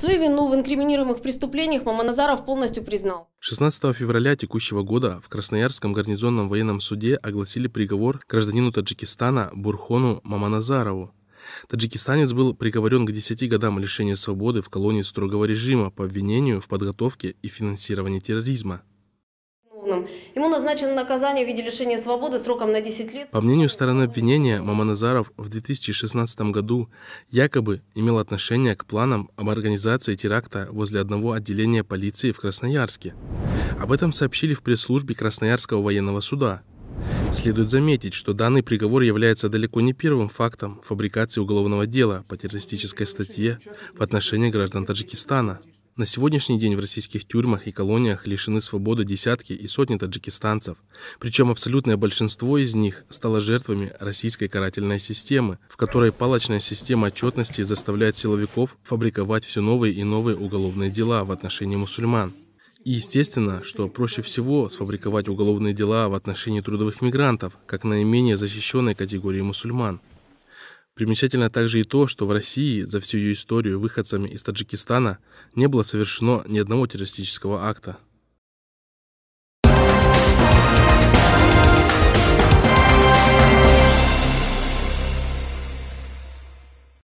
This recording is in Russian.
Свою вину в инкриминируемых преступлениях Маманазаров полностью признал. 16 февраля текущего года в Красноярском гарнизонном военном суде огласили приговор гражданину Таджикистана Бурхону Маманазарову. Таджикистанец был приговорен к 10 годам лишения свободы в колонии строгого режима по обвинению в подготовке и финансировании терроризма виновным. Ему назначено наказание в виде лишения свободы сроком на 10 лет. По мнению стороны обвинения, Маманазаров в 2016 году якобы имел отношение к планам об организации теракта возле одного отделения полиции в Красноярске. Об этом сообщили в пресс-службе Красноярского военного суда. Следует заметить, что данный приговор является далеко не первым фактом фабрикации уголовного дела по террористической статье в отношении граждан Таджикистана. На сегодняшний день в российских тюрьмах и колониях лишены свободы десятки и сотни таджикистанцев, причем абсолютное большинство из них стало жертвами российской карательной системы, в которой палочная система отчетности заставляет силовиков фабриковать все новые и новые уголовные дела в отношении мусульман. И естественно, что проще всего сфабриковать уголовные дела в отношении трудовых мигрантов, как наименее защищенной категории мусульман. Примечательно также и то, что в России за всю ее историю выходцами из Таджикистана не было совершено ни одного террористического акта.